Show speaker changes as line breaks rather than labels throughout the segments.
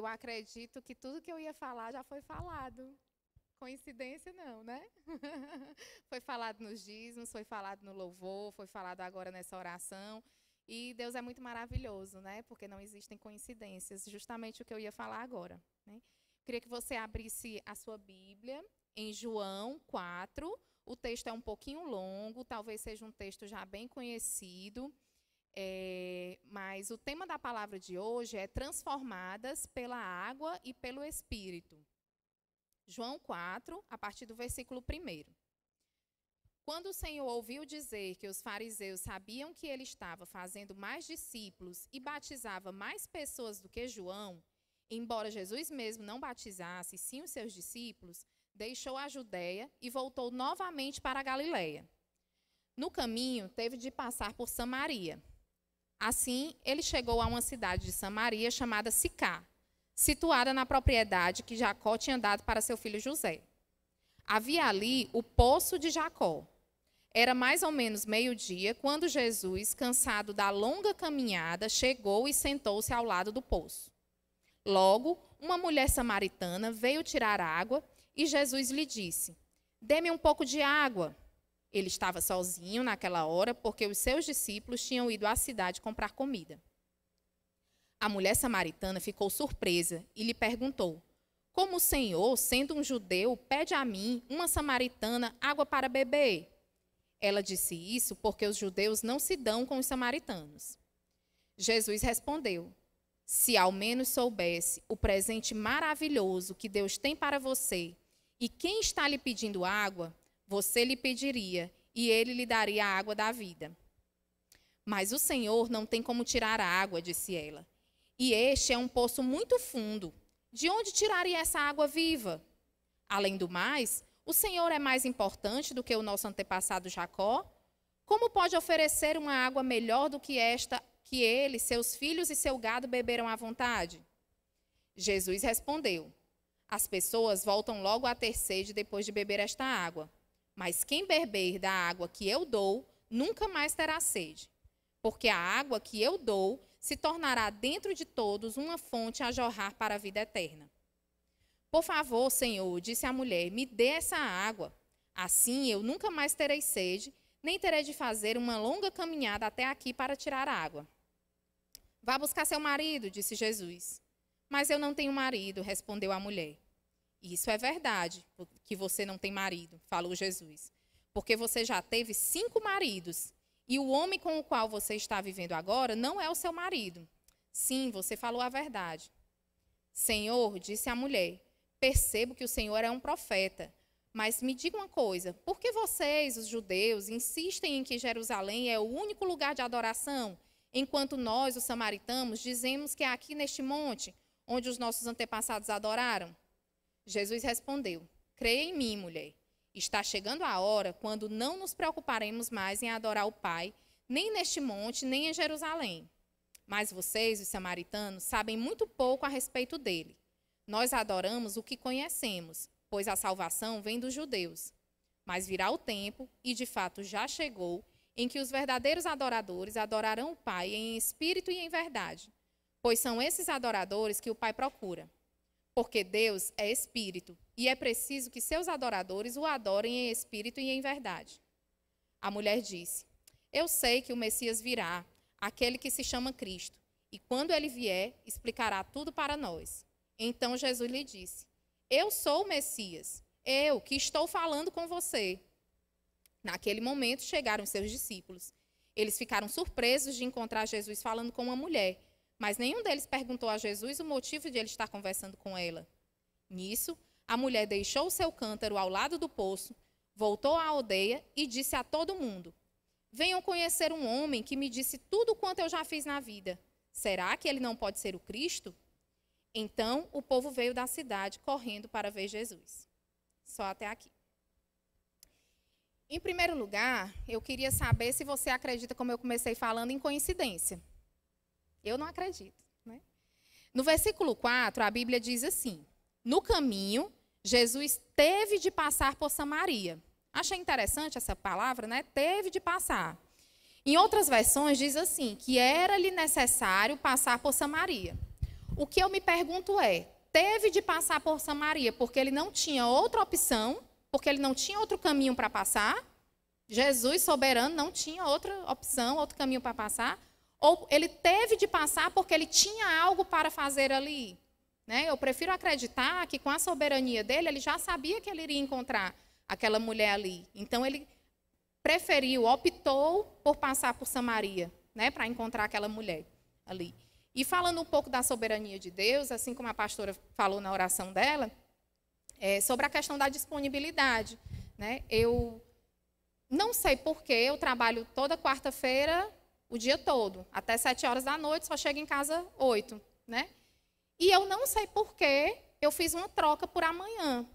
eu acredito que tudo que eu ia falar já foi falado. Coincidência não, né? foi falado nos dízimos, foi falado no louvor, foi falado agora nessa oração. E Deus é muito maravilhoso, né? Porque não existem coincidências. Justamente o que eu ia falar agora. Né? Queria que você abrisse a sua Bíblia em João 4. O texto é um pouquinho longo, talvez seja um texto já bem conhecido. É, mas o tema da palavra de hoje é transformadas pela água e pelo Espírito. João 4, a partir do versículo 1. Quando o Senhor ouviu dizer que os fariseus sabiam que ele estava fazendo mais discípulos e batizava mais pessoas do que João, embora Jesus mesmo não batizasse, sim os seus discípulos, deixou a Judéia e voltou novamente para a Galiléia. No caminho, teve de passar por Samaria. Assim, ele chegou a uma cidade de Samaria chamada Sicá, situada na propriedade que Jacó tinha dado para seu filho José. Havia ali o poço de Jacó. Era mais ou menos meio-dia quando Jesus, cansado da longa caminhada, chegou e sentou-se ao lado do poço. Logo, uma mulher samaritana veio tirar água e Jesus lhe disse: Dê-me um pouco de água. Ele estava sozinho naquela hora porque os seus discípulos tinham ido à cidade comprar comida. A mulher samaritana ficou surpresa e lhe perguntou: Como o Senhor, sendo um judeu, pede a mim, uma samaritana, água para beber? Ela disse isso porque os judeus não se dão com os samaritanos. Jesus respondeu: Se ao menos soubesse o presente maravilhoso que Deus tem para você e quem está lhe pedindo água, você lhe pediria, e ele lhe daria a água da vida. Mas o Senhor não tem como tirar a água, disse ela. E este é um poço muito fundo. De onde tiraria essa água viva? Além do mais, o Senhor é mais importante do que o nosso antepassado Jacó? Como pode oferecer uma água melhor do que esta que ele, seus filhos e seu gado beberam à vontade? Jesus respondeu: As pessoas voltam logo a ter sede depois de beber esta água. Mas quem beber da água que eu dou, nunca mais terá sede. Porque a água que eu dou se tornará dentro de todos uma fonte a jorrar para a vida eterna. Por favor, Senhor, disse a mulher, me dê essa água. Assim eu nunca mais terei sede, nem terei de fazer uma longa caminhada até aqui para tirar água. Vá buscar seu marido, disse Jesus. Mas eu não tenho marido, respondeu a mulher. Isso é verdade, que você não tem marido, falou Jesus. Porque você já teve cinco maridos e o homem com o qual você está vivendo agora não é o seu marido. Sim, você falou a verdade. Senhor, disse a mulher, percebo que o Senhor é um profeta. Mas me diga uma coisa: por que vocês, os judeus, insistem em que Jerusalém é o único lugar de adoração, enquanto nós, os samaritanos, dizemos que é aqui neste monte onde os nossos antepassados adoraram? Jesus respondeu: Creia em mim, mulher. Está chegando a hora quando não nos preocuparemos mais em adorar o Pai, nem neste monte, nem em Jerusalém. Mas vocês, os samaritanos, sabem muito pouco a respeito dele. Nós adoramos o que conhecemos, pois a salvação vem dos judeus. Mas virá o tempo, e de fato já chegou, em que os verdadeiros adoradores adorarão o Pai em espírito e em verdade, pois são esses adoradores que o Pai procura. Porque Deus é espírito e é preciso que seus adoradores o adorem em espírito e em verdade. A mulher disse: Eu sei que o Messias virá, aquele que se chama Cristo, e quando ele vier, explicará tudo para nós. Então Jesus lhe disse: Eu sou o Messias, eu que estou falando com você. Naquele momento chegaram seus discípulos. Eles ficaram surpresos de encontrar Jesus falando com uma mulher mas nenhum deles perguntou a Jesus o motivo de ele estar conversando com ela. Nisso, a mulher deixou o seu cântaro ao lado do poço, voltou à aldeia e disse a todo mundo: Venham conhecer um homem que me disse tudo quanto eu já fiz na vida. Será que ele não pode ser o Cristo? Então o povo veio da cidade correndo para ver Jesus. Só até aqui. Em primeiro lugar, eu queria saber se você acredita, como eu comecei falando, em coincidência. Eu não acredito. Né? No versículo 4, a Bíblia diz assim: No caminho, Jesus teve de passar por Samaria. Achei interessante essa palavra, né? Teve de passar. Em outras versões, diz assim: que era-lhe necessário passar por Samaria. O que eu me pergunto é: teve de passar por Samaria porque ele não tinha outra opção, porque ele não tinha outro caminho para passar? Jesus soberano não tinha outra opção, outro caminho para passar? ou ele teve de passar porque ele tinha algo para fazer ali. Né? Eu prefiro acreditar que com a soberania dele, ele já sabia que ele iria encontrar aquela mulher ali. Então ele preferiu, optou por passar por Samaria, né, para encontrar aquela mulher ali. E falando um pouco da soberania de Deus, assim como a pastora falou na oração dela, é, sobre a questão da disponibilidade, né? Eu não sei porquê, eu trabalho toda quarta-feira o dia todo, até sete horas da noite, só chega em casa oito, né? E eu não sei por que eu fiz uma troca por amanhã.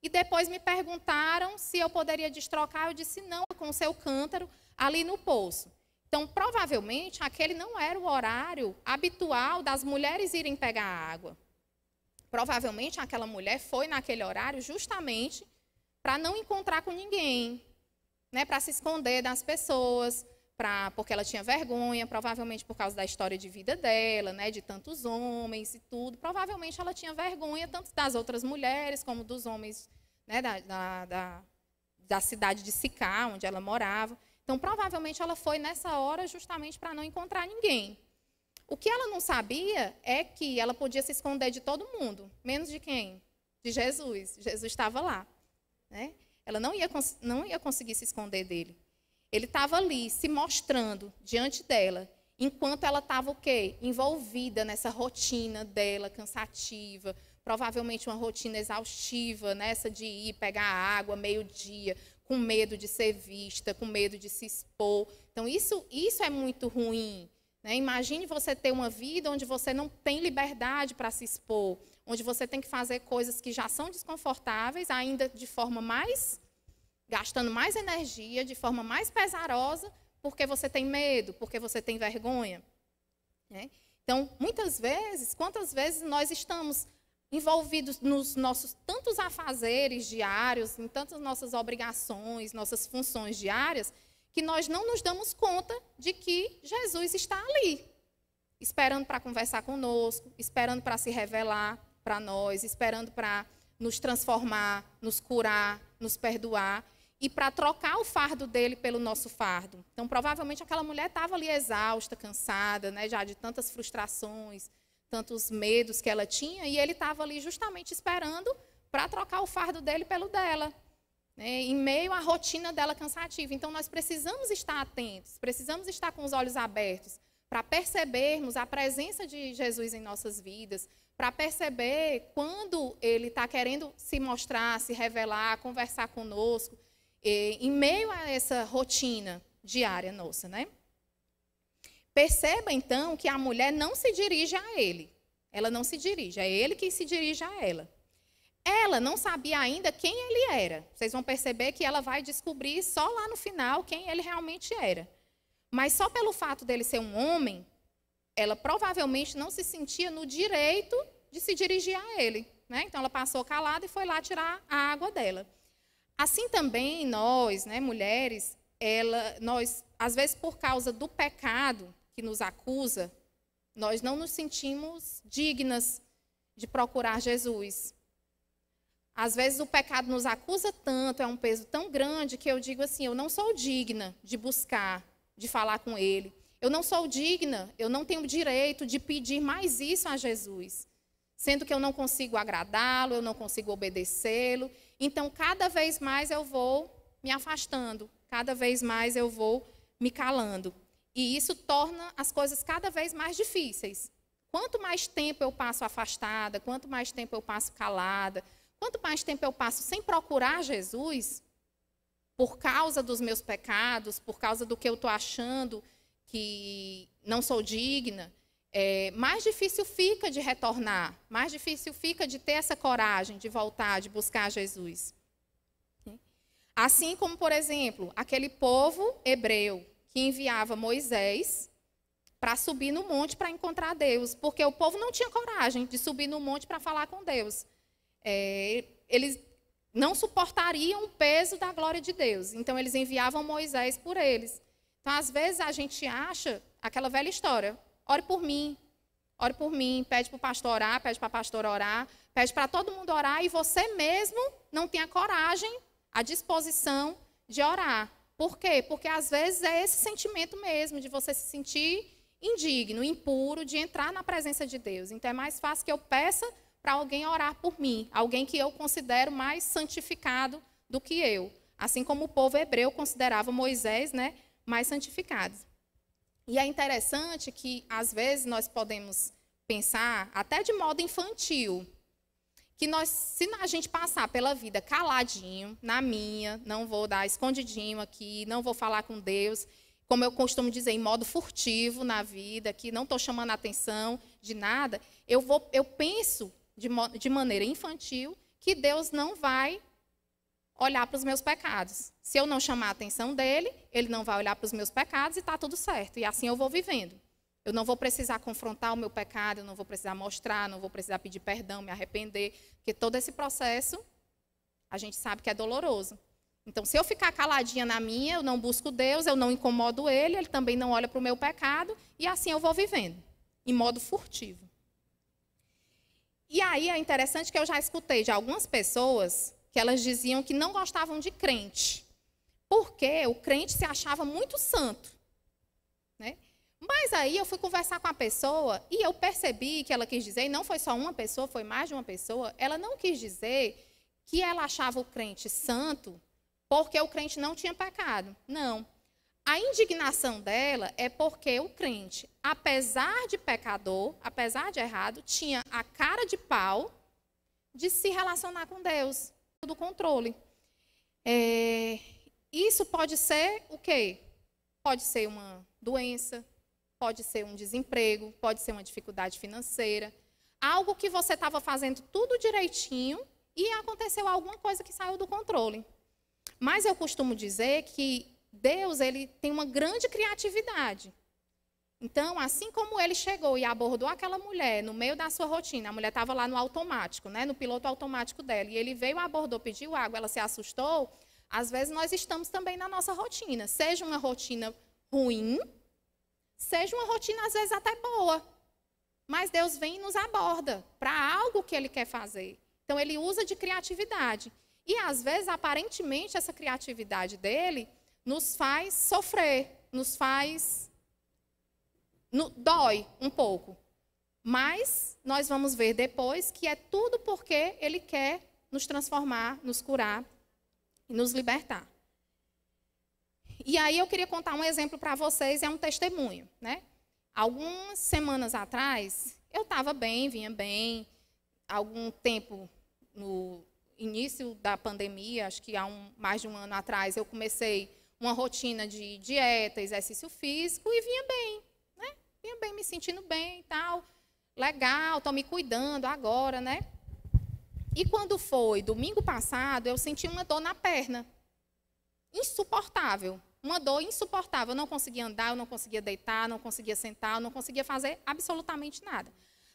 E depois me perguntaram se eu poderia destrocar, eu disse não, com o seu cântaro ali no poço. Então, provavelmente, aquele não era o horário habitual das mulheres irem pegar água. Provavelmente, aquela mulher foi naquele horário justamente para não encontrar com ninguém, né, para se esconder das pessoas, pra, porque ela tinha vergonha, provavelmente por causa da história de vida dela, né, de tantos homens e tudo. Provavelmente ela tinha vergonha tanto das outras mulheres como dos homens né, da, da, da, da cidade de Sicá, onde ela morava. Então, provavelmente ela foi nessa hora justamente para não encontrar ninguém. O que ela não sabia é que ela podia se esconder de todo mundo, menos de quem? De Jesus. Jesus estava lá. Né? Ela não ia, não ia conseguir se esconder dele. Ele estava ali se mostrando diante dela, enquanto ela estava o quê? Envolvida nessa rotina dela cansativa, provavelmente uma rotina exaustiva, nessa de ir pegar água meio-dia, com medo de ser vista, com medo de se expor. Então isso isso é muito ruim. Né? Imagine você ter uma vida onde você não tem liberdade para se expor, onde você tem que fazer coisas que já são desconfortáveis, ainda de forma mais gastando mais energia de forma mais pesarosa porque você tem medo, porque você tem vergonha. Né? Então, muitas vezes, quantas vezes nós estamos envolvidos nos nossos tantos afazeres diários, em tantas nossas obrigações, nossas funções diárias, que nós não nos damos conta de que Jesus está ali, esperando para conversar conosco, esperando para se revelar para nós, esperando para nos transformar, nos curar, nos perdoar e para trocar o fardo dele pelo nosso fardo. Então, provavelmente aquela mulher estava ali exausta, cansada, né, já de tantas frustrações, tantos medos que ela tinha, e ele estava ali justamente esperando para trocar o fardo dele pelo dela, né, em meio à rotina dela cansativa. Então, nós precisamos estar atentos, precisamos estar com os olhos abertos para percebermos a presença de Jesus em nossas vidas, para perceber quando ele está querendo se mostrar, se revelar, conversar conosco em meio a essa rotina diária nossa, né? Perceba então que a mulher não se dirige a ele. Ela não se dirige, é ele quem se dirige a ela. Ela não sabia ainda quem ele era. Vocês vão perceber que ela vai descobrir só lá no final quem ele realmente era. Mas só pelo fato dele ser um homem, ela provavelmente não se sentia no direito de se dirigir a ele. Né? Então ela passou calada e foi lá tirar a água dela. Assim também nós, né, mulheres, ela, nós, às vezes por causa do pecado que nos acusa, nós não nos sentimos dignas de procurar Jesus. Às vezes o pecado nos acusa tanto, é um peso tão grande que eu digo assim, eu não sou digna de buscar, de falar com ele. Eu não sou digna, eu não tenho direito de pedir mais isso a Jesus, sendo que eu não consigo agradá-lo, eu não consigo obedecê-lo, então, cada vez mais eu vou me afastando, cada vez mais eu vou me calando. E isso torna as coisas cada vez mais difíceis. Quanto mais tempo eu passo afastada, quanto mais tempo eu passo calada, quanto mais tempo eu passo sem procurar Jesus, por causa dos meus pecados, por causa do que eu estou achando que não sou digna, é, mais difícil fica de retornar, mais difícil fica de ter essa coragem de voltar, de buscar Jesus. Né? Assim como, por exemplo, aquele povo hebreu que enviava Moisés para subir no monte para encontrar Deus, porque o povo não tinha coragem de subir no monte para falar com Deus. É, eles não suportariam o peso da glória de Deus, então eles enviavam Moisés por eles. Então, às vezes, a gente acha aquela velha história: Ore por mim. Ore por mim. Pede para o pastor orar, pede para a pastora orar, pede para todo mundo orar e você mesmo não tem a coragem, a disposição de orar. Por quê? Porque às vezes é esse sentimento mesmo de você se sentir indigno, impuro de entrar na presença de Deus. Então é mais fácil que eu peça para alguém orar por mim, alguém que eu considero mais santificado do que eu, assim como o povo hebreu considerava Moisés, né, mais santificado. E é interessante que, às vezes, nós podemos pensar, até de modo infantil, que nós, se a gente passar pela vida caladinho, na minha, não vou dar escondidinho aqui, não vou falar com Deus, como eu costumo dizer, em modo furtivo na vida, que não estou chamando a atenção de nada, eu, vou, eu penso de, de maneira infantil que Deus não vai olhar para os meus pecados. Se eu não chamar a atenção dele, ele não vai olhar para os meus pecados e está tudo certo. E assim eu vou vivendo. Eu não vou precisar confrontar o meu pecado, eu não vou precisar mostrar, não vou precisar pedir perdão, me arrepender, porque todo esse processo a gente sabe que é doloroso. Então, se eu ficar caladinha na minha, eu não busco Deus, eu não incomodo ele, ele também não olha para o meu pecado, e assim eu vou vivendo, em modo furtivo. E aí é interessante que eu já escutei de algumas pessoas que elas diziam que não gostavam de crente, porque o crente se achava muito santo. Né? Mas aí eu fui conversar com a pessoa e eu percebi que ela quis dizer, e não foi só uma pessoa, foi mais de uma pessoa, ela não quis dizer que ela achava o crente santo porque o crente não tinha pecado. Não. A indignação dela é porque o crente, apesar de pecador, apesar de errado, tinha a cara de pau de se relacionar com Deus do controle. É, isso pode ser o quê? Pode ser uma doença, pode ser um desemprego, pode ser uma dificuldade financeira, algo que você estava fazendo tudo direitinho e aconteceu alguma coisa que saiu do controle. Mas eu costumo dizer que Deus ele tem uma grande criatividade. Então, assim como ele chegou e abordou aquela mulher no meio da sua rotina, a mulher estava lá no automático, né, no piloto automático dela, e ele veio, abordou, pediu água, ela se assustou. Às vezes nós estamos também na nossa rotina, seja uma rotina ruim, seja uma rotina às vezes até boa. Mas Deus vem e nos aborda para algo que ele quer fazer. Então ele usa de criatividade. E às vezes, aparentemente, essa criatividade dele nos faz sofrer, nos faz no, dói um pouco. Mas nós vamos ver depois que é tudo porque ele quer nos transformar, nos curar e nos libertar. E aí eu queria contar um exemplo para vocês, é um testemunho, né? Algumas semanas atrás, eu estava bem, vinha bem, algum tempo no início da pandemia, acho que há um, mais de um ano atrás, eu comecei uma rotina de dieta, exercício físico e vinha bem. E bem, me sentindo bem e tal. Legal, estão me cuidando agora, né? E quando foi domingo passado, eu senti uma dor na perna. Insuportável. Uma dor insuportável. Eu não conseguia andar, eu não conseguia deitar, não conseguia sentar, eu não conseguia fazer absolutamente nada.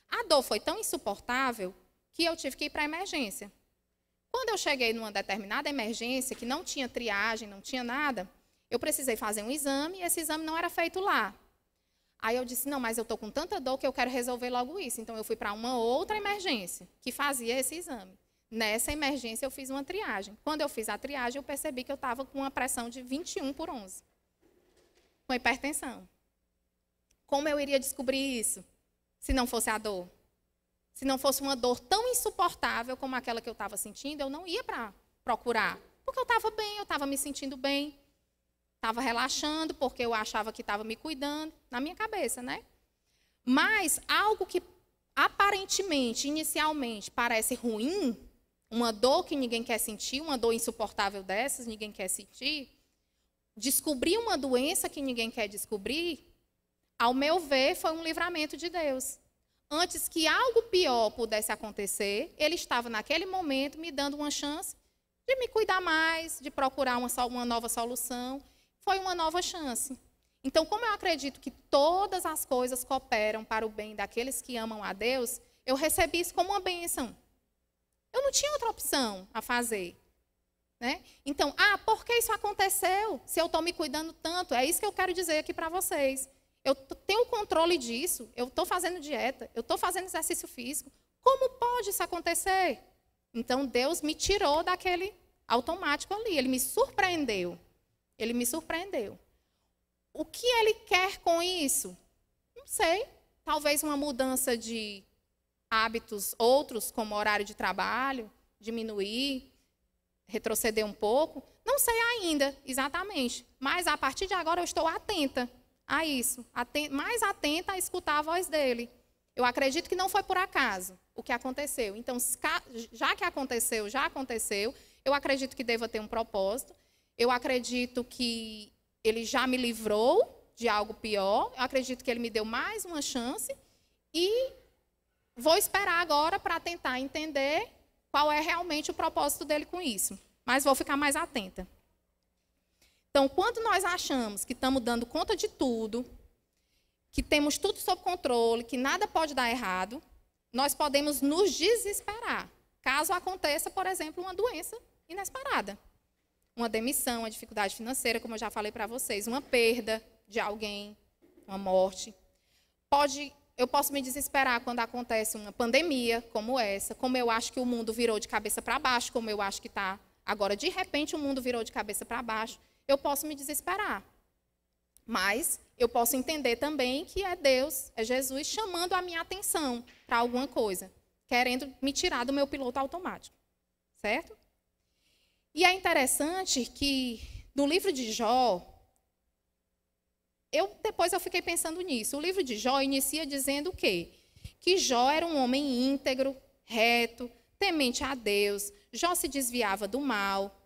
A dor foi tão insuportável que eu tive que ir para a emergência. Quando eu cheguei numa determinada emergência, que não tinha triagem, não tinha nada, eu precisei fazer um exame e esse exame não era feito lá. Aí eu disse: não, mas eu estou com tanta dor que eu quero resolver logo isso. Então eu fui para uma outra emergência que fazia esse exame. Nessa emergência eu fiz uma triagem. Quando eu fiz a triagem, eu percebi que eu estava com uma pressão de 21 por 11, com hipertensão. Como eu iria descobrir isso se não fosse a dor? Se não fosse uma dor tão insuportável como aquela que eu estava sentindo, eu não ia para procurar, porque eu estava bem, eu estava me sentindo bem estava relaxando porque eu achava que estava me cuidando, na minha cabeça, né? Mas algo que aparentemente, inicialmente, parece ruim, uma dor que ninguém quer sentir, uma dor insuportável dessas, ninguém quer sentir, descobrir uma doença que ninguém quer descobrir, ao meu ver, foi um livramento de Deus. Antes que algo pior pudesse acontecer, ele estava naquele momento me dando uma chance de me cuidar mais, de procurar uma, uma nova solução foi uma nova chance. Então, como eu acredito que todas as coisas cooperam para o bem daqueles que amam a Deus, eu recebi isso como uma bênção. Eu não tinha outra opção a fazer. Né? Então, ah, por que isso aconteceu? Se eu estou me cuidando tanto, é isso que eu quero dizer aqui para vocês. Eu tenho controle disso, eu estou fazendo dieta, eu estou fazendo exercício físico. Como pode isso acontecer? Então, Deus me tirou daquele automático ali, ele me surpreendeu. Ele me surpreendeu. O que ele quer com isso? Não sei. Talvez uma mudança de hábitos outros, como horário de trabalho, diminuir, retroceder um pouco. Não sei ainda exatamente, mas a partir de agora eu estou atenta a isso, atenta, mais atenta a escutar a voz dele. Eu acredito que não foi por acaso o que aconteceu. Então, já que aconteceu, já aconteceu, eu acredito que deva ter um propósito. Eu acredito que ele já me livrou de algo pior. Eu acredito que ele me deu mais uma chance e vou esperar agora para tentar entender qual é realmente o propósito dele com isso. Mas vou ficar mais atenta. Então, quando nós achamos que estamos dando conta de tudo, que temos tudo sob controle, que nada pode dar errado, nós podemos nos desesperar, caso aconteça, por exemplo, uma doença inesperada uma demissão, uma dificuldade financeira, como eu já falei para vocês, uma perda de alguém, uma morte. Pode, eu posso me desesperar quando acontece uma pandemia como essa, como eu acho que o mundo virou de cabeça para baixo, como eu acho que está agora de repente o mundo virou de cabeça para baixo, eu posso me desesperar. Mas eu posso entender também que é Deus, é Jesus chamando a minha atenção para alguma coisa, querendo me tirar do meu piloto automático. Certo? E é interessante que no livro de Jó, eu depois eu fiquei pensando nisso. O livro de Jó inicia dizendo o quê? Que Jó era um homem íntegro, reto, temente a Deus. Jó se desviava do mal.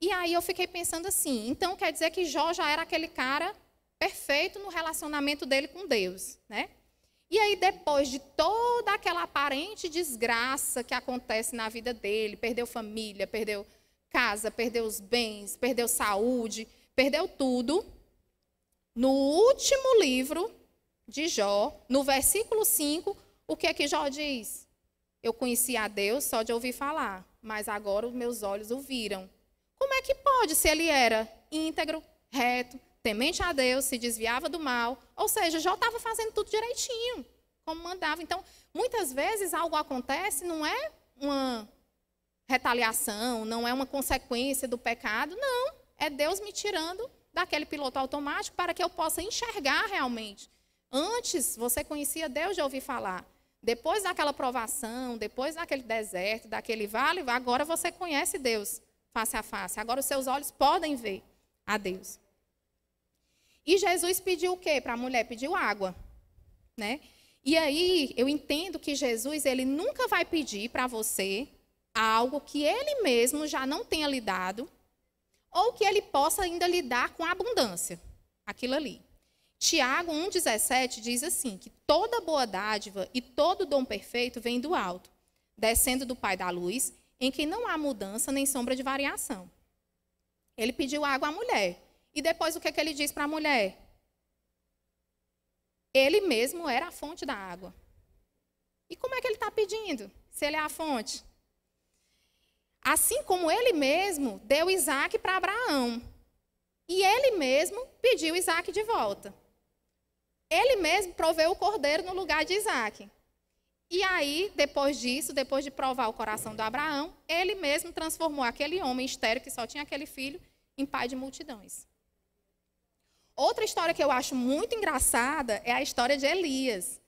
E aí eu fiquei pensando assim, então quer dizer que Jó já era aquele cara perfeito no relacionamento dele com Deus, né? E aí depois de toda aquela aparente desgraça que acontece na vida dele, perdeu família, perdeu casa, perdeu os bens, perdeu saúde, perdeu tudo. No último livro de Jó, no versículo 5, o que é que Jó diz? Eu conheci a Deus só de ouvir falar, mas agora os meus olhos o viram. Como é que pode se ele era íntegro, reto, temente a Deus, se desviava do mal? Ou seja, Jó estava fazendo tudo direitinho, como mandava. Então, muitas vezes algo acontece, não é uma retaliação, não é uma consequência do pecado, não. É Deus me tirando daquele piloto automático para que eu possa enxergar realmente. Antes você conhecia Deus de ouvir falar. Depois daquela provação, depois daquele deserto, daquele vale, agora você conhece Deus face a face. Agora os seus olhos podem ver a Deus. E Jesus pediu o quê para a mulher? Pediu água, né? E aí eu entendo que Jesus ele nunca vai pedir para você algo que ele mesmo já não tenha lidado ou que ele possa ainda lidar com abundância, aquilo ali. Tiago 1,17 diz assim: que toda boa dádiva e todo dom perfeito vem do alto, descendo do Pai da luz, em quem não há mudança nem sombra de variação. Ele pediu água à mulher. E depois o que, é que ele diz para a mulher? Ele mesmo era a fonte da água. E como é que ele está pedindo, se ele é a fonte? Assim como ele mesmo deu Isaac para Abraão. E ele mesmo pediu Isaac de volta. Ele mesmo proveu o cordeiro no lugar de Isaac. E aí, depois disso, depois de provar o coração do Abraão, ele mesmo transformou aquele homem estéreo que só tinha aquele filho em pai de multidões. Outra história que eu acho muito engraçada é a história de Elias.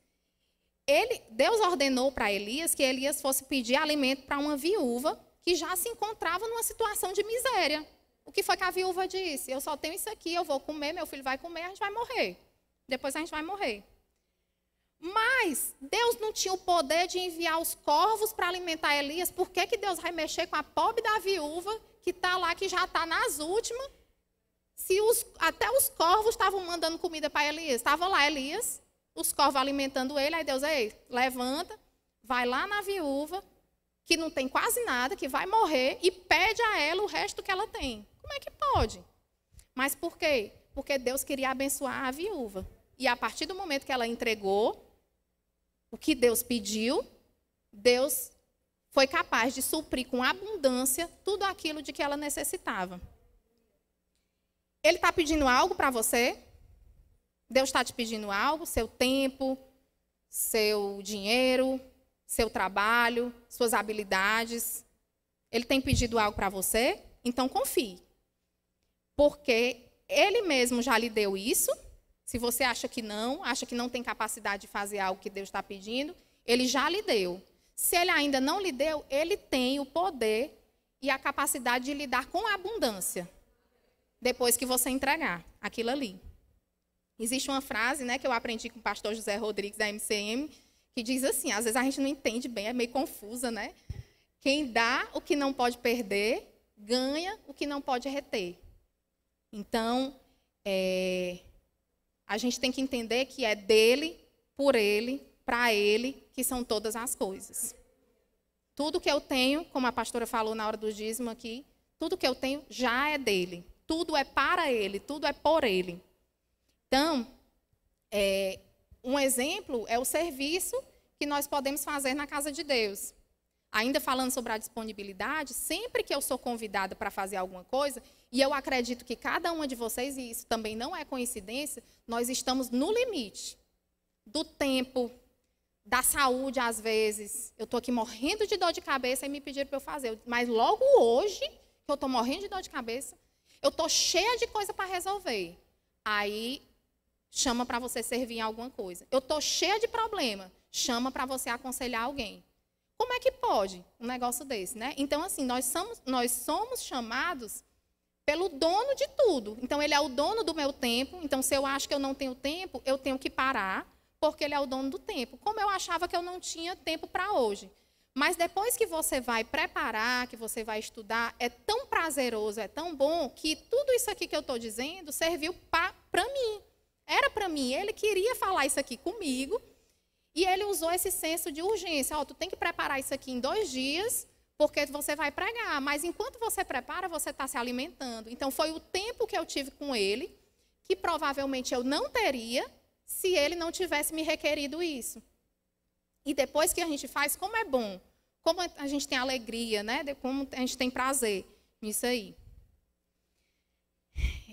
Ele, Deus ordenou para Elias que Elias fosse pedir alimento para uma viúva que já se encontrava numa situação de miséria. O que foi que a viúva disse? Eu só tenho isso aqui, eu vou comer, meu filho vai comer, a gente vai morrer. Depois a gente vai morrer. Mas Deus não tinha o poder de enviar os corvos para alimentar Elias. Por que, que Deus vai mexer com a pobre da viúva, que está lá, que já está nas últimas? Se os, até os corvos estavam mandando comida para Elias. Estava lá Elias, os corvos alimentando ele. Aí Deus, ei, levanta, vai lá na viúva, que não tem quase nada, que vai morrer, e pede a ela o resto que ela tem. Como é que pode? Mas por quê? Porque Deus queria abençoar a viúva. E a partir do momento que ela entregou o que Deus pediu, Deus foi capaz de suprir com abundância tudo aquilo de que ela necessitava. Ele está pedindo algo para você? Deus está te pedindo algo? Seu tempo, seu dinheiro, seu trabalho, suas habilidades. Ele tem pedido algo para você? Então confie. Porque ele mesmo já lhe deu isso. Se você acha que não, acha que não tem capacidade de fazer algo que Deus está pedindo, ele já lhe deu. Se ele ainda não lhe deu, ele tem o poder e a capacidade de lidar com a abundância depois que você entregar aquilo ali. Existe uma frase né, que eu aprendi com o pastor José Rodrigues da MCM, que diz assim, às vezes a gente não entende bem, é meio confusa, né? Quem dá o que não pode perder, ganha o que não pode reter. Então, é, a gente tem que entender que é dele, por ele, para ele, que são todas as coisas. Tudo que eu tenho, como a pastora falou na hora do dízimo aqui, tudo que eu tenho já é dele. Tudo é para ele, tudo é por ele. Então, é, um exemplo é o serviço que nós podemos fazer na casa de Deus. Ainda falando sobre a disponibilidade, sempre que eu sou convidada para fazer alguma coisa, e eu acredito que cada uma de vocês, e isso também não é coincidência, nós estamos no limite do tempo, da saúde, às vezes. Eu estou aqui morrendo de dor de cabeça e me pediram para eu fazer. Mas logo hoje, que eu estou morrendo de dor de cabeça, eu estou cheia de coisa para resolver. Aí chama para você servir em alguma coisa. Eu estou cheia de problema, chama para você aconselhar alguém. Como é que pode um negócio desse, né? Então, assim, nós somos, nós somos chamados pelo dono de tudo. Então, ele é o dono do meu tempo. Então, se eu acho que eu não tenho tempo, eu tenho que parar, porque ele é o dono do tempo. Como eu achava que eu não tinha tempo para hoje. Mas depois que você vai preparar, que você vai estudar, é tão prazeroso, é tão bom, que tudo isso aqui que eu estou dizendo serviu para mim, era para mim, ele queria falar isso aqui comigo, e ele usou esse senso de urgência. Ó, oh, tu tem que preparar isso aqui em dois dias, porque você vai pregar. Mas enquanto você prepara, você está se alimentando. Então foi o tempo que eu tive com ele, que provavelmente eu não teria se ele não tivesse me requerido isso. E depois que a gente faz, como é bom, como a gente tem alegria, né? Como a gente tem prazer nisso aí.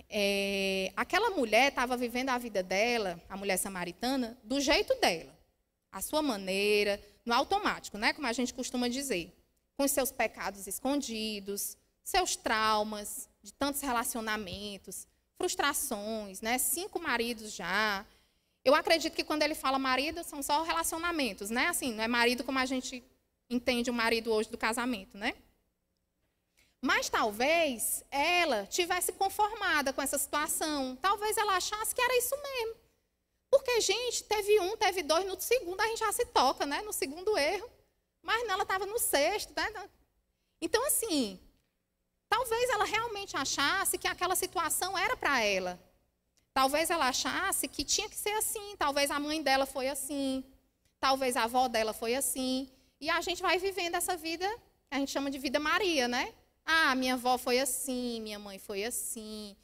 É, aquela mulher estava vivendo a vida dela, a mulher samaritana, do jeito dela, a sua maneira, no automático, né? Como a gente costuma dizer, com seus pecados escondidos, seus traumas de tantos relacionamentos, frustrações, né? Cinco maridos já. Eu acredito que quando ele fala marido, são só relacionamentos, né? Assim, não é marido como a gente entende o marido hoje do casamento, né? Mas talvez ela tivesse conformada com essa situação. Talvez ela achasse que era isso mesmo. Porque, gente, teve um, teve dois, no segundo a gente já se toca, né? No segundo erro. Mas não, ela estava no sexto, né? Então, assim, talvez ela realmente achasse que aquela situação era para ela. Talvez ela achasse que tinha que ser assim. Talvez a mãe dela foi assim. Talvez a avó dela foi assim. E a gente vai vivendo essa vida, a gente chama de vida Maria, né? Ah, minha avó foi assim, minha mãe foi assim,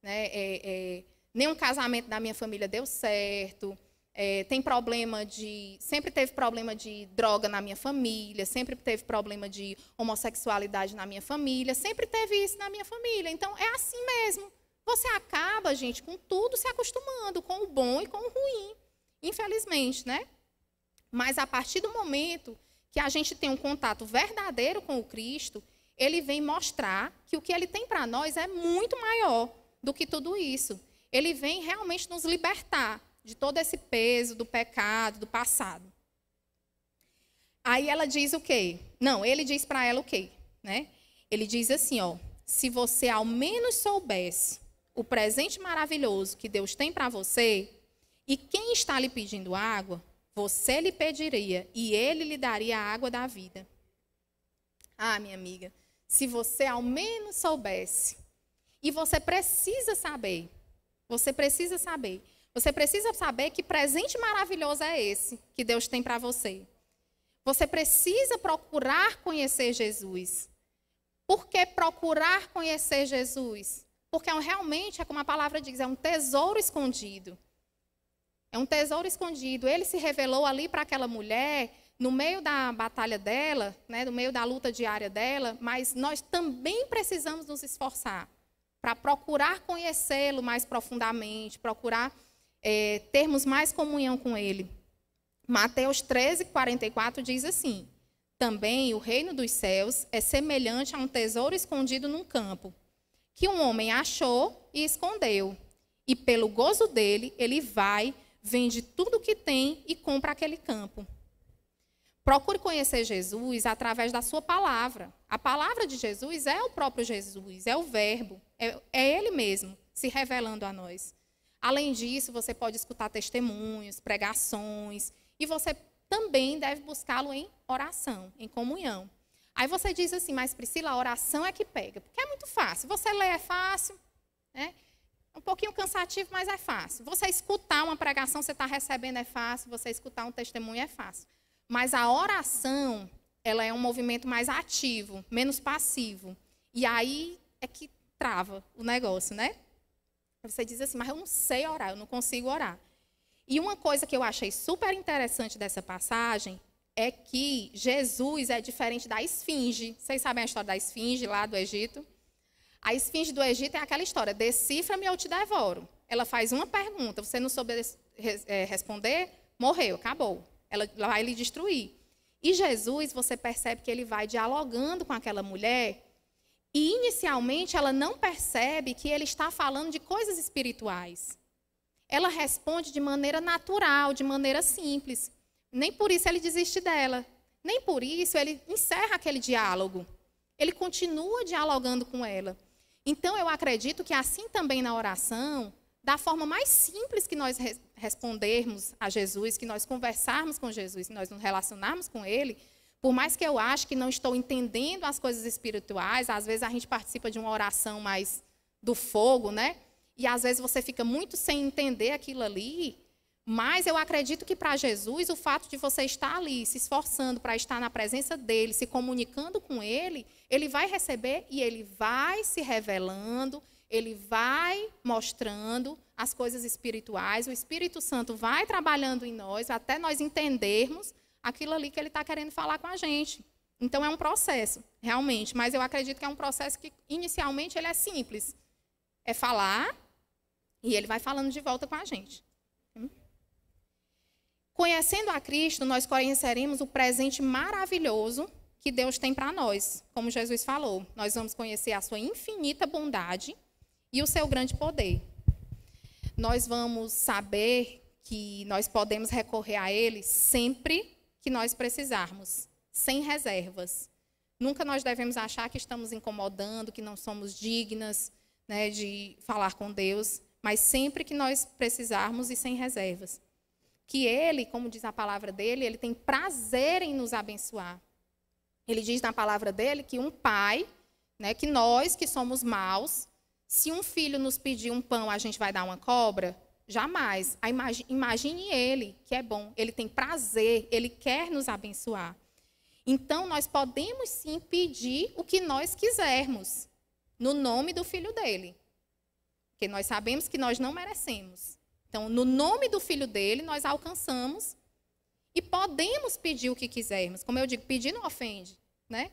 né? É, é, nenhum casamento da minha família deu certo. É, tem problema de. Sempre teve problema de droga na minha família, sempre teve problema de homossexualidade na minha família, sempre teve isso na minha família. Então é assim mesmo. Você acaba, gente, com tudo se acostumando, com o bom e com o ruim. Infelizmente, né? Mas a partir do momento que a gente tem um contato verdadeiro com o Cristo, ele vem mostrar que o que ele tem para nós é muito maior do que tudo isso. Ele vem realmente nos libertar de todo esse peso do pecado, do passado. Aí ela diz o quê? Não, ele diz para ela o quê? Né? Ele diz assim, ó, se você ao menos soubesse o presente maravilhoso que Deus tem para você e quem está lhe pedindo água, você lhe pediria e ele lhe daria a água da vida. Ah, minha amiga, se você ao menos soubesse. E você precisa saber. Você precisa saber. Você precisa saber que presente maravilhoso é esse que Deus tem para você. Você precisa procurar conhecer Jesus. Por que procurar conhecer Jesus? Porque é um, realmente, é como a palavra diz, é um tesouro escondido. É um tesouro escondido. Ele se revelou ali para aquela mulher no meio da batalha dela, né, no meio da luta diária dela, mas nós também precisamos nos esforçar para procurar conhecê-lo mais profundamente, procurar é, termos mais comunhão com ele. Mateus 13, 44 diz assim: Também o reino dos céus é semelhante a um tesouro escondido num campo, que um homem achou e escondeu. E pelo gozo dele, ele vai, vende tudo o que tem e compra aquele campo. Procure conhecer Jesus através da sua palavra. A palavra de Jesus é o próprio Jesus, é o Verbo, é, é, Ele mesmo se revelando a nós. Além disso, você pode escutar testemunhos, pregações, e você também deve buscá-lo em oração, em comunhão. Aí você diz assim, mas Priscila, a oração é que pega, porque é muito fácil. Você ler é fácil, né? um pouquinho cansativo, mas é fácil. Você escutar uma pregação, você está recebendo, é fácil. Você escutar um testemunho, é fácil. Mas a oração, ela é um movimento mais ativo, menos passivo. E aí é que trava o negócio, né? Você diz assim, mas eu não sei orar, eu não consigo orar. E uma coisa que eu achei super interessante dessa passagem é que Jesus é diferente da esfinge. Vocês sabem a história da esfinge lá do Egito? A esfinge do Egito é aquela história: decifra-me, eu te devoro. Ela faz uma pergunta, você não souber eh, responder, morreu, acabou. Ela vai lhe destruir. E Jesus, você percebe que ele vai dialogando com aquela mulher e inicialmente ela não percebe que ele está falando de coisas espirituais. Ela responde de maneira natural, de maneira simples. Nem por isso ele desiste dela. Nem por isso ele encerra aquele diálogo. Ele continua dialogando com ela. Então eu acredito que assim também na oração, da forma mais simples que nós re respondermos a Jesus, que nós conversarmos com Jesus, que nós nos relacionarmos com Ele, por mais que eu ache que não estou entendendo as coisas espirituais, às vezes a gente participa de uma oração mais do fogo, né? E às vezes você fica muito sem entender aquilo ali, mas eu acredito que para Jesus o fato de você estar ali, se esforçando para estar na presença dele, se comunicando com ele, ele vai receber e ele vai se revelando, ele vai mostrando as coisas espirituais, o Espírito Santo vai trabalhando em nós até nós entendermos aquilo ali que ele está querendo falar com a gente. Então é um processo, realmente, mas eu acredito que é um processo que inicialmente ele é simples. É falar e ele vai falando de volta com a gente. Hum? Conhecendo a Cristo, nós conheceremos o presente maravilhoso que Deus tem para nós. Como Jesus falou, nós vamos conhecer a sua infinita bondade e o seu grande poder. Nós vamos saber que nós podemos recorrer a Ele sempre que nós precisarmos, sem reservas. Nunca nós devemos achar que estamos incomodando, que não somos dignas né, de falar com Deus, mas sempre que nós precisarmos e sem reservas. Que Ele, como diz a palavra dele, Ele tem prazer em nos abençoar. Ele diz na palavra dele que um pai, né, que nós que somos maus, se um filho nos pedir um pão, a gente vai dar uma cobra? Jamais. Imagine, imagine ele, que é bom, ele tem prazer, ele quer nos abençoar. Então, nós podemos sim pedir o que nós quisermos, no nome do filho dele. Porque nós sabemos que nós não merecemos. Então, no nome do filho dele, nós alcançamos e podemos pedir o que quisermos. Como eu digo, pedir não ofende, né?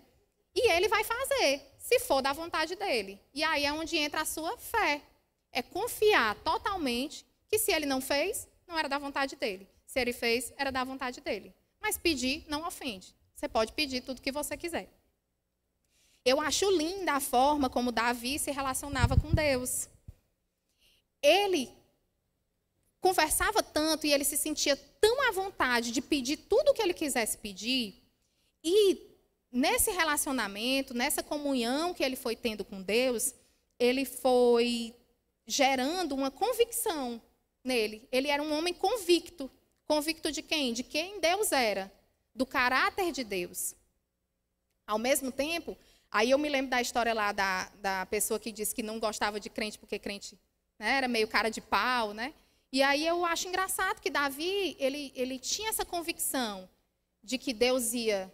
E ele vai fazer se for da vontade dele. E aí é onde entra a sua fé. É confiar totalmente que se ele não fez, não era da vontade dele. Se ele fez, era da vontade dele. Mas pedir não ofende. Você pode pedir tudo que você quiser. Eu acho linda a forma como Davi se relacionava com Deus. Ele conversava tanto e ele se sentia tão à vontade de pedir tudo o que ele quisesse pedir e nesse relacionamento, nessa comunhão que ele foi tendo com Deus, ele foi gerando uma convicção nele. Ele era um homem convicto. Convicto de quem? De quem Deus era, do caráter de Deus. Ao mesmo tempo, aí eu me lembro da história lá da, da pessoa que disse que não gostava de crente porque crente né, era meio cara de pau, né? E aí eu acho engraçado que Davi, ele, ele tinha essa convicção de que Deus ia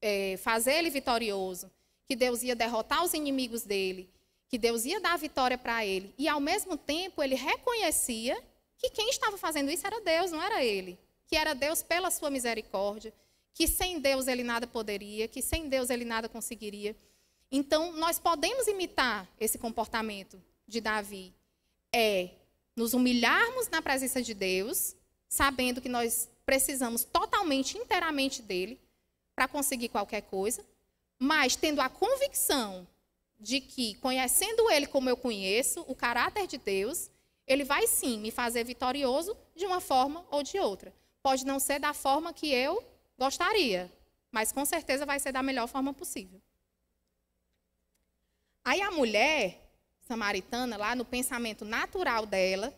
é, fazer ele vitorioso, que Deus ia derrotar os inimigos dele, que Deus ia dar a vitória para ele. E ao mesmo tempo ele reconhecia que quem estava fazendo isso era Deus, não era ele. Que era Deus pela sua misericórdia, que sem Deus ele nada poderia, que sem Deus ele nada conseguiria. Então, nós podemos imitar esse comportamento de Davi. É nos humilharmos na presença de Deus, sabendo que nós precisamos totalmente, inteiramente dele, para conseguir qualquer coisa, mas tendo a convicção de que, conhecendo ele como eu conheço, o caráter de Deus, ele vai sim me fazer vitorioso de uma forma ou de outra. Pode não ser da forma que eu gostaria, mas com certeza vai ser da melhor forma possível. Aí a mulher samaritana, lá no pensamento natural dela,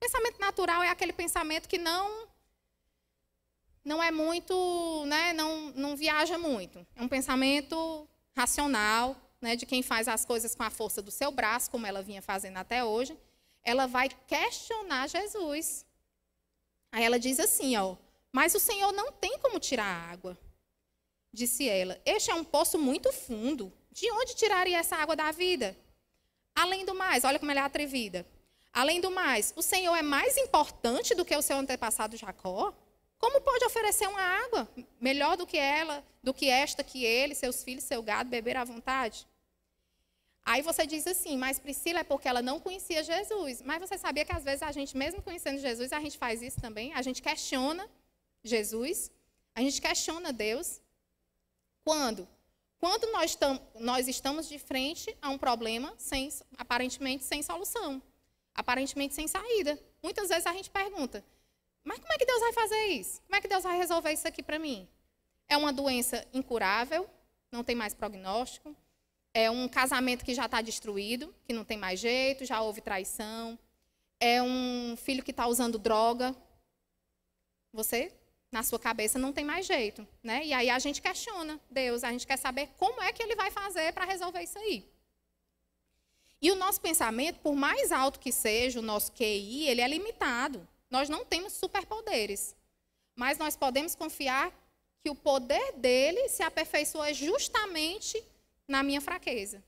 pensamento natural é aquele pensamento que não não é muito, né, não, não viaja muito. É um pensamento racional, né, de quem faz as coisas com a força do seu braço, como ela vinha fazendo até hoje. Ela vai questionar Jesus. Aí ela diz assim, ó, mas o Senhor não tem como tirar a água. Disse ela, este é um poço muito fundo. De onde tiraria essa água da vida? Além do mais, olha como ela é atrevida. Além do mais, o Senhor é mais importante do que o seu antepassado Jacó? Como pode oferecer uma água melhor do que ela, do que esta que ele, seus filhos, seu gado beber à vontade? Aí você diz assim, mas Priscila é porque ela não conhecia Jesus. Mas você sabia que às vezes a gente, mesmo conhecendo Jesus, a gente faz isso também? A gente questiona Jesus, a gente questiona Deus. Quando? Quando nós, tam, nós estamos de frente a um problema sem, aparentemente sem solução, aparentemente sem saída. Muitas vezes a gente pergunta: mas como é que Deus vai fazer isso? Como é que Deus vai resolver isso aqui para mim? É uma doença incurável, não tem mais prognóstico. É um casamento que já está destruído, que não tem mais jeito, já houve traição. É um filho que está usando droga. Você, na sua cabeça, não tem mais jeito. Né? E aí a gente questiona Deus, a gente quer saber como é que ele vai fazer para resolver isso aí. E o nosso pensamento, por mais alto que seja o nosso QI, ele é limitado. Nós não temos superpoderes, mas nós podemos confiar que o poder dele se aperfeiçoa justamente na minha fraqueza.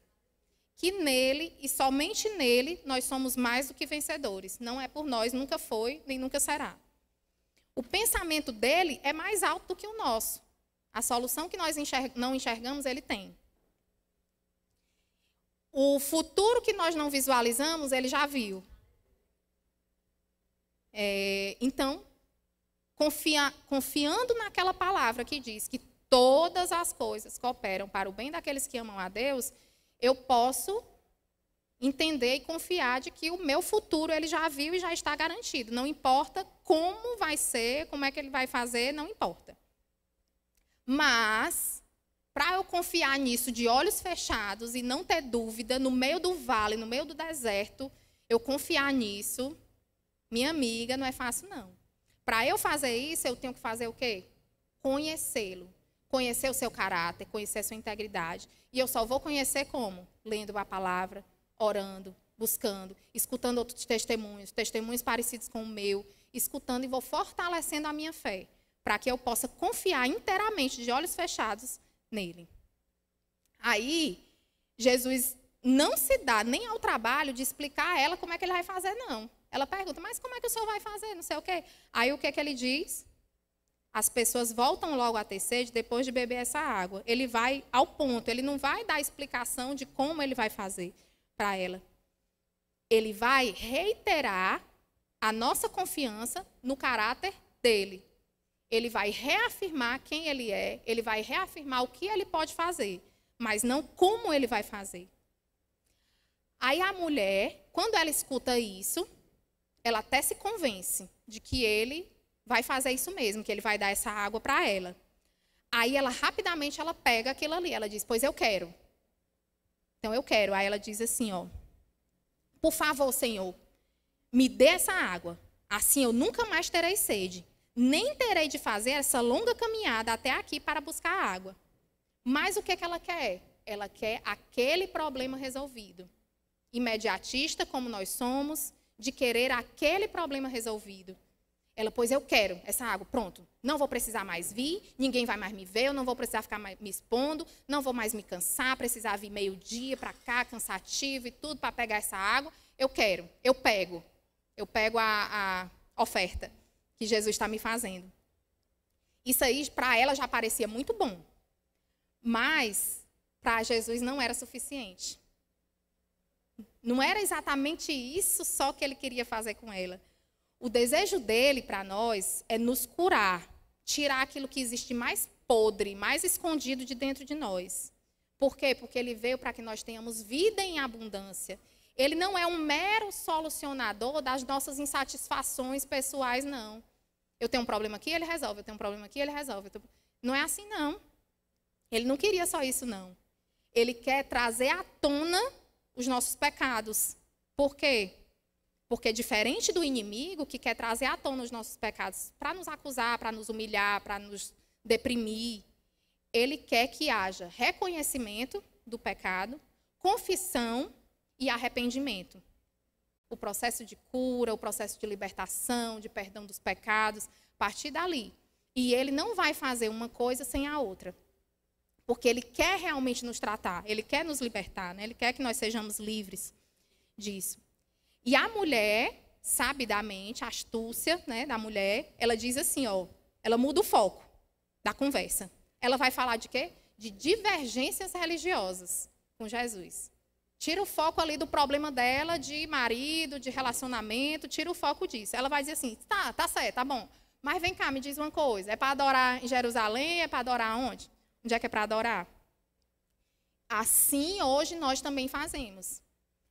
Que nele e somente nele nós somos mais do que vencedores. Não é por nós, nunca foi, nem nunca será. O pensamento dele é mais alto do que o nosso. A solução que nós enxerg não enxergamos, ele tem. O futuro que nós não visualizamos, ele já viu. É, então, confia, confiando naquela palavra que diz que todas as coisas cooperam para o bem daqueles que amam a Deus, eu posso entender e confiar de que o meu futuro ele já viu e já está garantido. Não importa como vai ser, como é que ele vai fazer, não importa. Mas para eu confiar nisso de olhos fechados e não ter dúvida no meio do vale, no meio do deserto, eu confiar nisso, minha amiga, não é fácil, não. Para eu fazer isso, eu tenho que fazer o quê? Conhecê-lo. Conhecer o seu caráter, conhecer a sua integridade. E eu só vou conhecer como? Lendo a palavra, orando, buscando, escutando outros testemunhos, testemunhos parecidos com o meu, escutando e vou fortalecendo a minha fé, para que eu possa confiar inteiramente, de olhos fechados, nele. Aí, Jesus não se dá nem ao trabalho de explicar a ela como é que ele vai fazer, não. Ela pergunta, mas como é que o senhor vai fazer? Não sei o quê. Aí o que é que ele diz? As pessoas voltam logo a ter sede depois de beber essa água. Ele vai ao ponto, ele não vai dar explicação de como ele vai fazer para ela. Ele vai reiterar a nossa confiança no caráter dele. Ele vai reafirmar quem ele é, ele vai reafirmar o que ele pode fazer, mas não como ele vai fazer. Aí a mulher, quando ela escuta isso, ela até se convence de que ele vai fazer isso mesmo, que ele vai dar essa água para ela. Aí ela rapidamente ela pega aquilo ali, ela diz: "Pois eu quero". Então eu quero. Aí ela diz assim, ó: "Por favor, Senhor, me dê essa água. Assim eu nunca mais terei sede, nem terei de fazer essa longa caminhada até aqui para buscar água". Mas o que é que ela quer? Ela quer aquele problema resolvido. Imediatista como nós somos, de querer aquele problema resolvido. Ela, pois eu quero essa água, pronto, não vou precisar mais vir, ninguém vai mais me ver, eu não vou precisar ficar me expondo, não vou mais me cansar, precisar vir meio-dia para cá, cansativo e tudo para pegar essa água. Eu quero, eu pego, eu pego a, a oferta que Jesus está me fazendo. Isso aí para ela já parecia muito bom, mas para Jesus não era suficiente. Não era exatamente isso só que ele queria fazer com ela. O desejo dele para nós é nos curar, tirar aquilo que existe mais podre, mais escondido de dentro de nós. Por quê? Porque ele veio para que nós tenhamos vida em abundância. Ele não é um mero solucionador das nossas insatisfações pessoais, não. Eu tenho um problema aqui, ele resolve. Eu tenho um problema aqui, ele resolve. Tenho... Não é assim, não. Ele não queria só isso, não. Ele quer trazer à tona os nossos pecados. Por quê? Porque diferente do inimigo que quer trazer à tona os nossos pecados para nos acusar, para nos humilhar, para nos deprimir, ele quer que haja reconhecimento do pecado, confissão e arrependimento. O processo de cura, o processo de libertação, de perdão dos pecados, a partir dali. E ele não vai fazer uma coisa sem a outra. Porque ele quer realmente nos tratar, ele quer nos libertar, né? ele quer que nós sejamos livres disso. E a mulher, sabidamente, a astúcia né, da mulher, ela diz assim, ó, ela muda o foco da conversa. Ela vai falar de quê? De divergências religiosas com Jesus. Tira o foco ali do problema dela, de marido, de relacionamento, tira o foco disso. Ela vai dizer assim: tá, tá certo, tá bom. Mas vem cá, me diz uma coisa: é para adorar em Jerusalém? É para adorar onde? onde é que é para adorar. Assim, hoje nós também fazemos.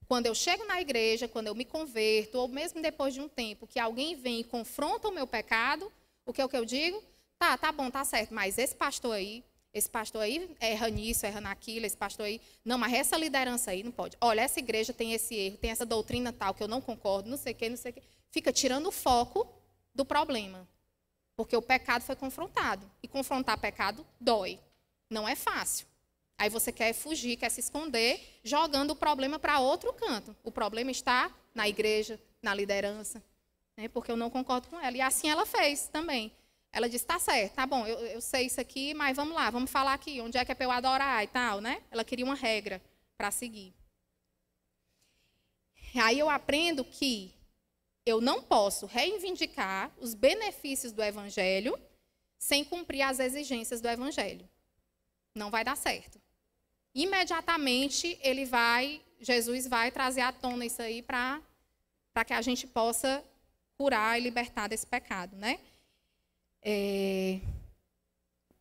Quando eu chego na igreja, quando eu me converto, ou mesmo depois de um tempo que alguém vem e confronta o meu pecado, o que é o que eu digo? Tá, tá bom, tá certo, mas esse pastor aí, esse pastor aí erra nisso, erra naquilo, esse pastor aí. Não, mas essa liderança aí não pode. Olha, essa igreja tem esse erro, tem essa doutrina tal que eu não concordo, não sei o quê, não sei o quê. Fica tirando o foco do problema. Porque o pecado foi confrontado. E confrontar pecado dói. Não é fácil. Aí você quer fugir, quer se esconder, jogando o problema para outro canto. O problema está na igreja, na liderança, né? porque eu não concordo com ela. E assim ela fez também. Ela disse: tá certo, tá bom, eu, eu sei isso aqui, mas vamos lá, vamos falar aqui, onde é que é para eu adorar e tal, né? Ela queria uma regra para seguir. Aí eu aprendo que eu não posso reivindicar os benefícios do evangelho sem cumprir as exigências do evangelho não vai dar certo. Imediatamente ele vai, Jesus vai trazer à tona isso aí para que a gente possa curar e libertar desse pecado, né? É...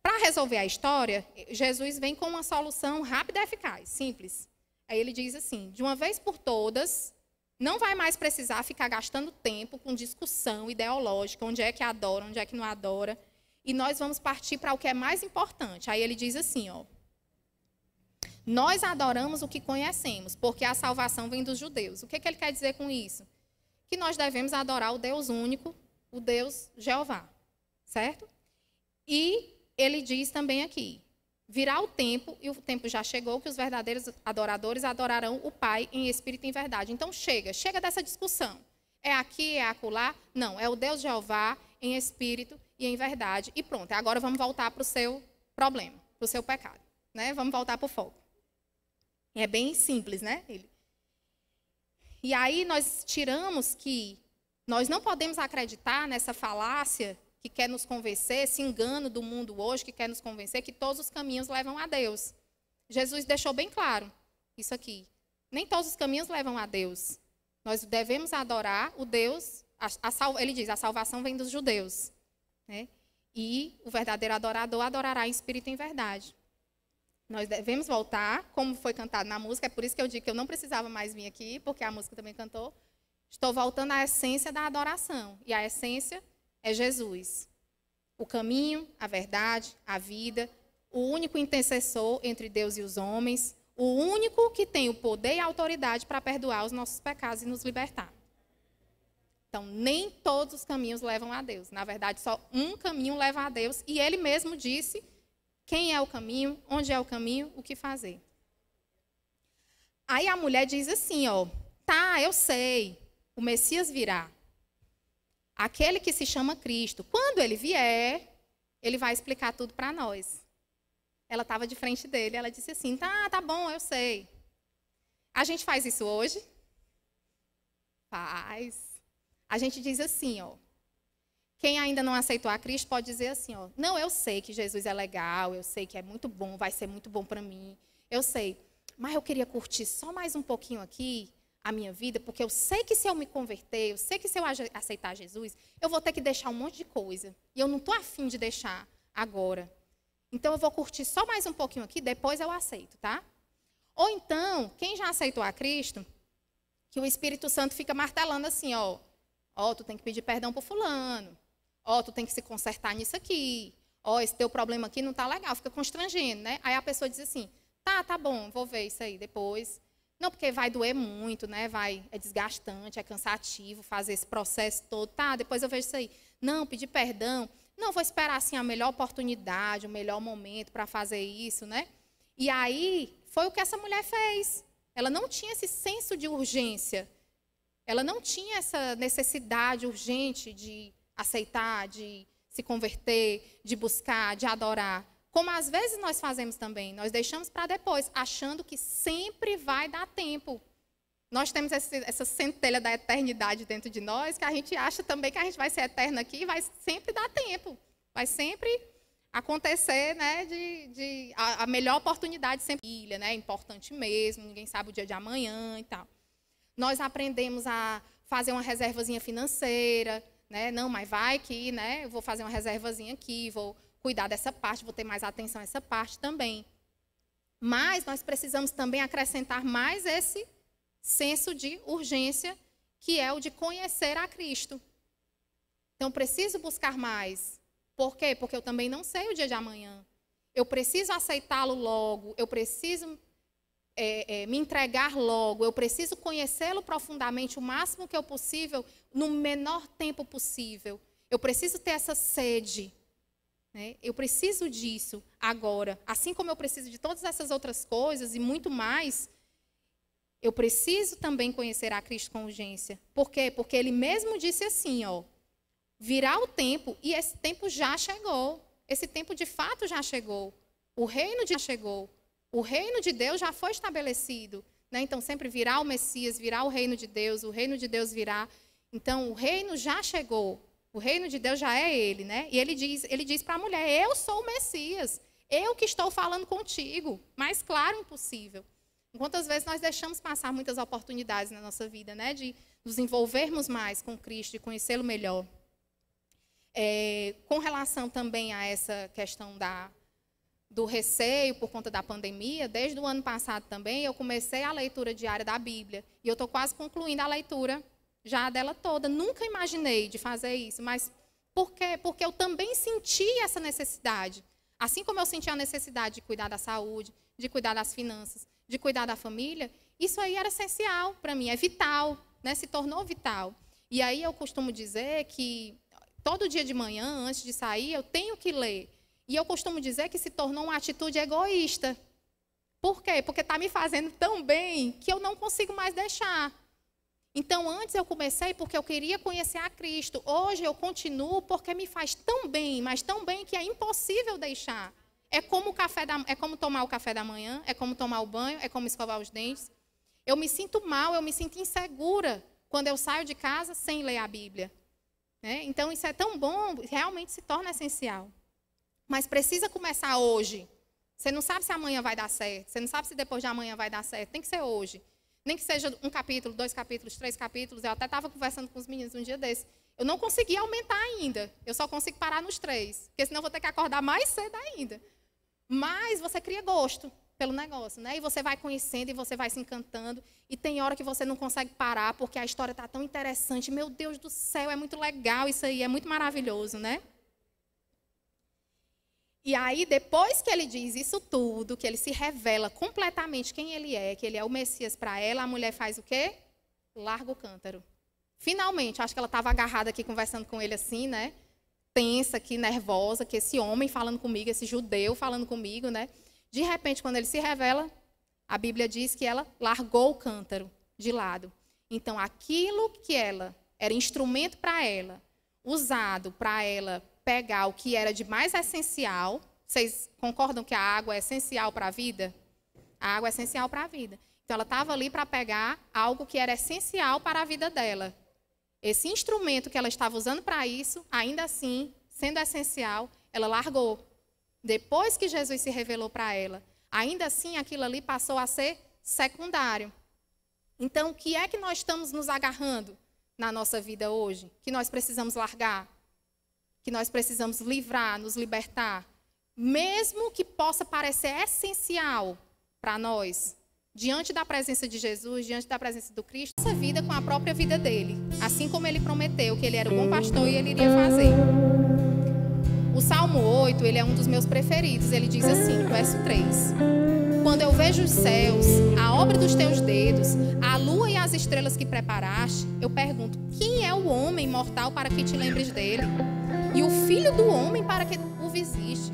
Para resolver a história, Jesus vem com uma solução rápida e eficaz, simples. Aí ele diz assim: de uma vez por todas, não vai mais precisar ficar gastando tempo com discussão ideológica, onde é que adora, onde é que não adora e nós vamos partir para o que é mais importante. Aí ele diz assim, ó. Nós adoramos o que conhecemos, porque a salvação vem dos judeus. O que, que ele quer dizer com isso? Que nós devemos adorar o Deus único, o Deus Jeová, certo? E ele diz também aqui: virá o tempo, e o tempo já chegou, que os verdadeiros adoradores adorarão o Pai em espírito e em verdade. Então chega, chega dessa discussão. É aqui, é acolá? Não, é o Deus Jeová em espírito e em verdade. E pronto, agora vamos voltar para o seu problema, para o seu pecado. Né? Vamos voltar para o foco. É bem simples, né? Ele. E aí nós tiramos que nós não podemos acreditar nessa falácia que quer nos convencer, esse engano do mundo hoje que quer nos convencer que todos os caminhos levam a Deus. Jesus deixou bem claro isso aqui. Nem todos os caminhos levam a Deus. Nós devemos adorar o Deus. A, a, ele diz: a salvação vem dos judeus. Né? E o verdadeiro adorador adorará em espírito e em verdade. Nós devemos voltar, como foi cantado na música, é por isso que eu digo que eu não precisava mais vir aqui, porque a música também cantou. Estou voltando à essência da adoração. E a essência é Jesus. O caminho, a verdade, a vida, o único intercessor entre Deus e os homens, o único que tem o poder e a autoridade para perdoar os nossos pecados e nos libertar. Então, nem todos os caminhos levam a Deus. Na verdade, só um caminho leva a Deus. E ele mesmo disse quem é o caminho, onde é o caminho, o que fazer. Aí a mulher diz assim, ó, tá, eu sei, o Messias virá. Aquele que se chama Cristo. Quando ele vier, ele vai explicar tudo para nós. Ela estava de frente dele, ela disse assim: "Tá, tá bom, eu sei". A gente faz isso hoje? Faz. A gente diz assim, ó. Quem ainda não aceitou a Cristo pode dizer assim, ó, não, eu sei que Jesus é legal, eu sei que é muito bom, vai ser muito bom para mim. Eu sei, mas eu queria curtir só mais um pouquinho aqui a minha vida, porque eu sei que se eu me converter, eu sei que se eu aceitar Jesus, eu vou ter que deixar um monte de coisa. E eu não estou afim de deixar agora. Então eu vou curtir só mais um pouquinho aqui, depois eu aceito, tá? Ou então, quem já aceitou a Cristo, que o Espírito Santo fica martelando assim, ó, Ó, oh, tu tem que pedir perdão pro fulano. Ó, oh, tu tem que se consertar nisso aqui. Ó, oh, esse teu problema aqui não tá legal, fica constrangendo, né? Aí a pessoa diz assim: "Tá, tá bom, vou ver isso aí depois". Não, porque vai doer muito, né? Vai, é desgastante, é cansativo fazer esse processo todo. Tá, depois eu vejo isso aí. Não, pedir perdão. Não, vou esperar assim a melhor oportunidade, o melhor momento para fazer isso, né? E aí foi o que essa mulher fez. Ela não tinha esse senso de urgência ela não tinha essa necessidade urgente de aceitar, de se converter, de buscar, de adorar. Como às vezes nós fazemos também, nós deixamos para depois, achando que sempre vai dar tempo. Nós temos esse, essa centelha da eternidade dentro de nós, que a gente acha também que a gente vai ser eterno aqui e vai sempre dar tempo. Vai sempre acontecer, né, de, de a, a, melhor oportunidade sempre, ilha, né, importante mesmo, ninguém sabe o dia de amanhã e tal. Nós aprendemos a fazer uma reservazinha financeira, né? Não, mas vai que, né? Eu vou fazer uma reservazinha aqui, vou cuidar dessa parte, vou ter mais atenção a essa parte também. Mas nós precisamos também acrescentar mais esse senso de urgência, que é o de conhecer a Cristo. Então preciso buscar mais. Por quê? Porque eu também não sei o dia de amanhã. Eu preciso aceitá-lo logo, eu preciso é, é, me entregar logo, eu preciso conhecê-lo profundamente o máximo que é possível, no menor tempo possível. Eu preciso ter essa sede. Né? Eu preciso disso agora. Assim como eu preciso de todas essas outras coisas e muito mais, eu preciso também conhecer a Cristo com urgência. Por quê? Porque ele mesmo disse assim, ó, virá o tempo e esse tempo já chegou. Esse tempo de fato já chegou. O reino de já chegou. O reino de Deus já foi estabelecido. Né? Então, sempre virá o Messias, virá o reino de Deus, o reino de Deus virá. Então, o reino já chegou. O reino de Deus já é ele, né? E ele diz, ele diz para a mulher: "Eu sou o Messias. Eu que estou falando contigo". Mais claro impossível. Quantas vezes nós deixamos passar muitas oportunidades na nossa vida, né, de nos envolvermos mais com Cristo, de conhecê-lo melhor. É, com relação também a essa questão da do receio por conta da pandemia, desde o ano passado também, eu comecei a leitura diária da Bíblia. E eu estou quase concluindo a leitura já dela toda. Nunca imaginei de fazer isso, mas por quê? Porque eu também senti essa necessidade. Assim como eu senti a necessidade de cuidar da saúde, de cuidar das finanças, de cuidar da família, isso aí era essencial para mim, é vital, né? se tornou vital. E aí eu costumo dizer que todo dia de manhã, antes de sair, eu tenho que ler e eu costumo dizer que se tornou uma atitude egoísta. Por quê? Porque está me fazendo tão bem que eu não consigo mais deixar. Então, antes eu comecei porque eu queria conhecer a Cristo. Hoje eu continuo porque me faz tão bem, mas tão bem que é impossível deixar. É como, café da, é como tomar o café da manhã, é como tomar o banho, é como escovar os dentes. Eu me sinto mal, eu me sinto insegura quando eu saio de casa sem ler a Bíblia. Né? Então, isso é tão bom, realmente se torna essencial. Mas precisa começar hoje. Você não sabe se amanhã vai dar certo. Você não sabe se depois de amanhã vai dar certo. Tem que ser hoje. Nem que seja um capítulo, dois capítulos, três capítulos. Eu até estava conversando com os meninos um dia desse. Eu não consegui aumentar ainda. Eu só consigo parar nos três. Porque senão eu vou ter que acordar mais cedo ainda. Mas você cria gosto pelo negócio, né? E você vai conhecendo e você vai se encantando. E tem hora que você não consegue parar porque a história está tão interessante. Meu Deus do céu, é muito legal isso aí, é muito maravilhoso, né? E aí, depois que ele diz isso tudo, que ele se revela completamente quem ele é, que ele é o Messias para ela, a mulher faz o quê? Larga o cântaro. Finalmente, acho que ela estava agarrada aqui conversando com ele assim, né? Tensa aqui, nervosa, que esse homem falando comigo, esse judeu falando comigo, né? De repente, quando ele se revela, a Bíblia diz que ela largou o cântaro de lado. Então, aquilo que ela era instrumento para ela, usado para ela pegar o que era de mais essencial. Vocês concordam que a água é essencial para a vida? A água é essencial para a vida. Então, ela estava ali para pegar algo que era essencial para a vida dela. Esse instrumento que ela estava usando para isso, ainda assim, sendo essencial, ela largou. Depois que Jesus se revelou para ela, ainda assim aquilo ali passou a ser secundário. Então, o que é que nós estamos nos agarrando na nossa vida hoje, que nós precisamos largar? que nós precisamos livrar, nos libertar, mesmo que possa parecer essencial para nós, diante da presença de Jesus, diante da presença do Cristo, nossa vida com a própria vida dele, assim como ele prometeu que ele era o bom pastor e ele iria fazer. O Salmo 8, ele é um dos meus preferidos, ele diz assim, verso 3: Quando eu vejo os céus, a obra dos teus dedos, a lua e as estrelas que preparaste, eu pergunto: quem é o homem mortal para que te lembres dele? e o filho do homem para que o visite.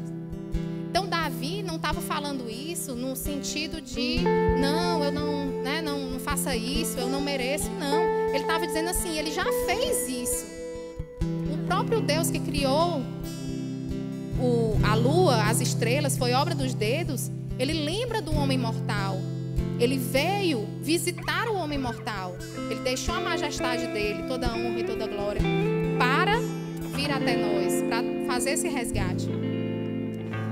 Então Davi não estava falando isso no sentido de não, eu não, né, não, não faça isso, eu não mereço, não. Ele estava dizendo assim, ele já fez isso. O próprio Deus que criou o, a lua, as estrelas, foi obra dos dedos, ele lembra do homem mortal. Ele veio visitar o homem mortal. Ele deixou a majestade dele, toda a honra e toda a glória, para vir até nós para fazer esse resgate.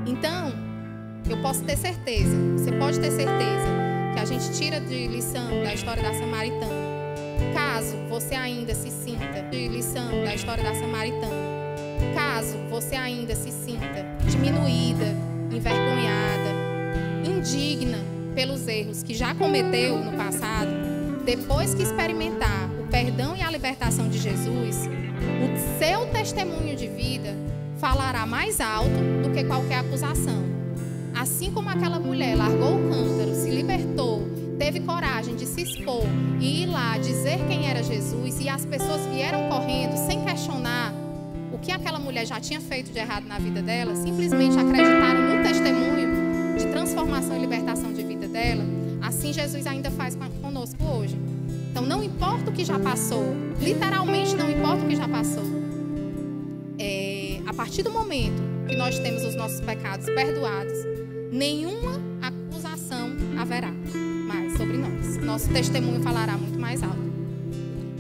Então, eu posso ter certeza, você pode ter certeza, que a gente tira de lição da história da Samaritana. Caso você ainda se sinta de lição da história da Samaritana. Caso você ainda se sinta diminuída, envergonhada, indigna pelos erros que já cometeu no passado, depois que experimentar o perdão e a libertação de Jesus, o seu testemunho de vida falará mais alto do que qualquer acusação. Assim como aquela mulher largou o cântaro, se libertou, teve coragem de se expor e ir lá dizer quem era Jesus e as pessoas vieram correndo sem questionar o que aquela mulher já tinha feito de errado na vida dela, simplesmente acreditaram no testemunho de transformação e libertação de vida dela. Assim Jesus ainda faz conosco hoje. Então não importa o que já passou, literalmente não importa o que já passou. É, a partir do momento que nós temos os nossos pecados perdoados, nenhuma acusação haverá mais sobre nós. Nosso testemunho falará muito mais alto.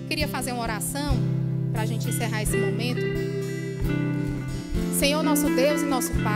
Queria fazer uma oração para a gente encerrar esse momento. Senhor nosso Deus e nosso Pai.